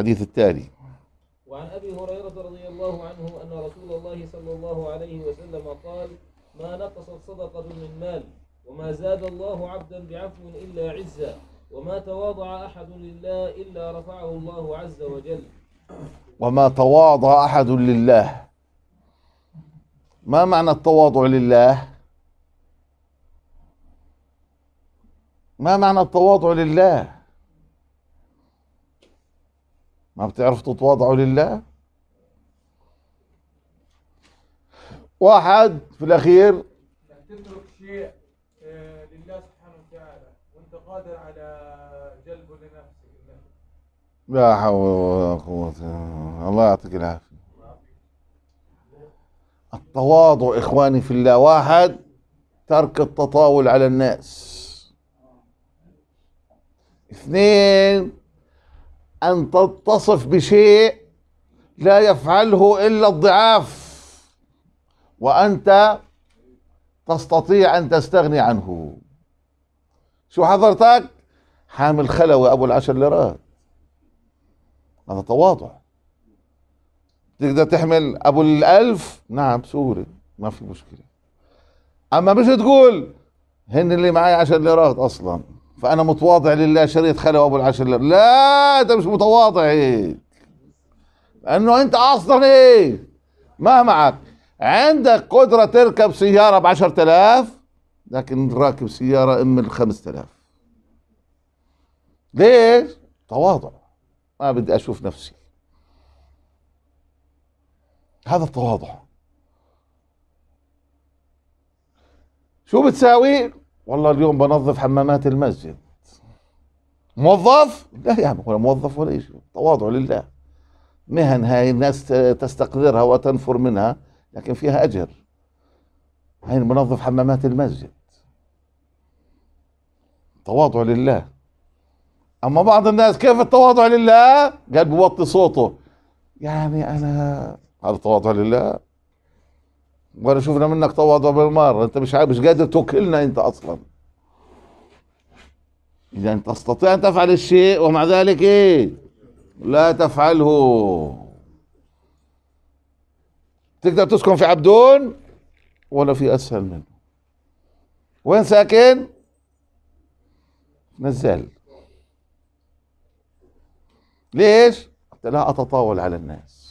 الحديث التالي وعن أبي هريرة رضي الله عنه أن رسول الله صلى الله عليه وسلم قال ما نقصت صدقة من مال وما زاد الله عبدا بعفو إلا عزا وما تواضع أحد لله إلا رفعه الله عز وجل وما تواضع أحد لله ما معنى التواضع لله ما معنى التواضع لله ما بتعرف تتواضعوا لله واحد في الاخير تترك شيء آه، لله سبحانه وتعالى وانت قادر على جلبه لنفسك لا حول ولا قوة الله يعطيك العافية التواضع إخواني في الله واحد ترك التطاول على الناس اثنين أن تتصف بشيء لا يفعله إلا الضعاف وأنت تستطيع أن تستغني عنه شو حضرتك حامل خلوة أبو العشر ليرات هذا تواضع تقدر تحمل أبو الألف نعم سوري ما في مشكلة أما مش تقول هن اللي معي عشر ليرات أصلاً فأنا متواضع لله شريط خلوة أبو العشر لا أنت مش متواضع انه لأنه أنت أصلا إيه ما معك عندك قدرة تركب سيارة بعشرة آلاف لكن راكب سيارة أم الخمسة آلاف ليش؟ تواضع ما بدي أشوف نفسي هذا التواضع شو بتساوي؟ والله اليوم بنظف حمامات المسجد موظف لا يا عم ولا موظف ولا شيء تواضع لله مهن هاي الناس تستقدرها وتنفر منها لكن فيها أجر هاي منظف حمامات المسجد تواضع لله أما بعض الناس كيف التواضع لله قال بوطي صوته يعني أنا هذا تواضع لله ولا شفنا منك تواضع بالمرة انت مش مش قادر توكلنا انت اصلا اذا تستطيع ان تفعل الشيء ومع ذلك ايه لا تفعله تقدر تسكن في عبدون ولا في اسهل منه وين ساكن نزال ليش؟ حتى لا اتطاول على الناس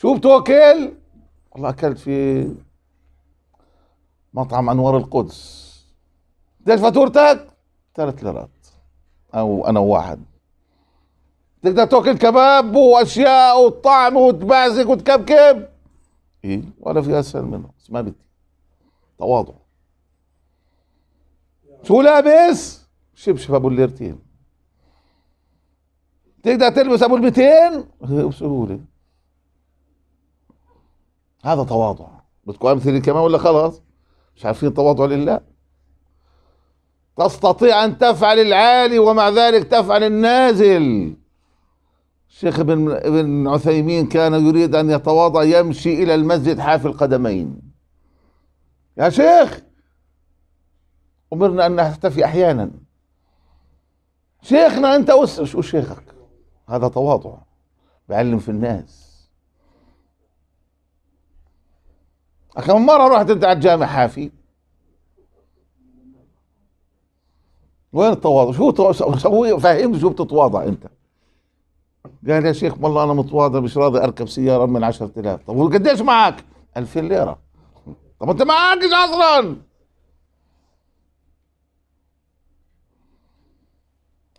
شو بتاكل والله اكلت في مطعم انوار القدس قديش فاتورتك ثلاث ليرات او انا واحد تقدر تاكل كباب واشياء وطعم وتبعزق وتكبكب ايه ولا في اسهل منه بس ما بدي تواضع شو لابس شبشب ابو الليرتين تقدر تلبس ابو ال 200 بسهوله هذا تواضع بدكم امثله كمان ولا خلاص مش عارفين تواضع لله تستطيع ان تفعل العالي ومع ذلك تفعل النازل الشيخ ابن ابن عثيمين كان يريد ان يتواضع يمشي الى المسجد حافي القدمين يا شيخ امرنا ان نحتفي احيانا شيخنا انت وش شيخك هذا تواضع بعلم في الناس كم مرة رحت انت على الجامع حافي وين التواضع شو سوي فهمني شو بتتواضع انت قال يا شيخ والله انا متواضع مش راضي اركب سياره من 10000 طب وقديش معك 2000 ليره طب انت معكش اصلا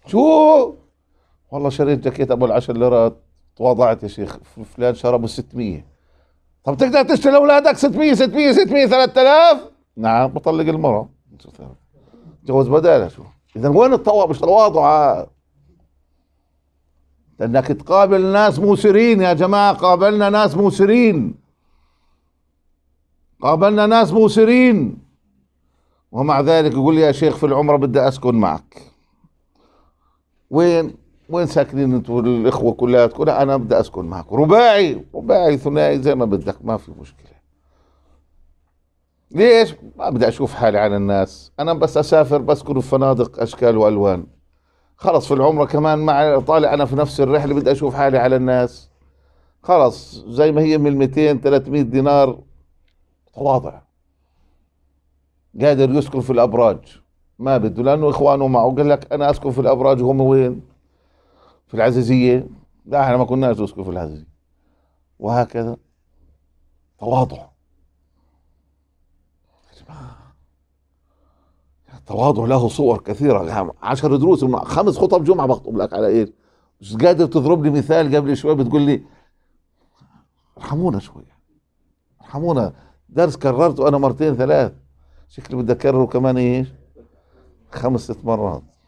شو والله شريت جاكيت ابو العشر ليرات تواضعت يا شيخ فلان شربه 600 طب تقدر تشتري لاولادك 600 600 600 3000 نعم بطلق المرأة جوز بدالها شو اذا وين التواضع مش تواضع لانك تقابل ناس موسرين يا جماعه قابلنا ناس موسرين قابلنا ناس موسرين ومع ذلك يقول لي يا شيخ في العمره بدي اسكن معك وين وين ساكنين انتوا الاخوه كلها انا بدي اسكن معك رباعي رباعي ثنائي زي ما بدك ما في مشكله ليش ما بدي اشوف حالي على الناس انا بس اسافر بسكن في فنادق اشكال والوان خلص في العمره كمان مع طالع انا في نفس الرحله بدي اشوف حالي على الناس خلص زي ما هي من 200 300 دينار تواضع قادر يسكن في الابراج ما بده لانه اخوانه معه قال لك انا اسكن في الابراج هم وين في العزيزية لا احنا ما كناش نسكن في العزيزية وهكذا تواضع التواضع له صور كثيرة عشر دروس خمس خطب جمعة بخطب لك على ايه مش قادر تضرب لي مثال قبل شوي بتقول لي ارحمونا شوي ارحمونا درس كررته انا مرتين ثلاث شكلي بدي اكرره كمان ايش خمس ست مرات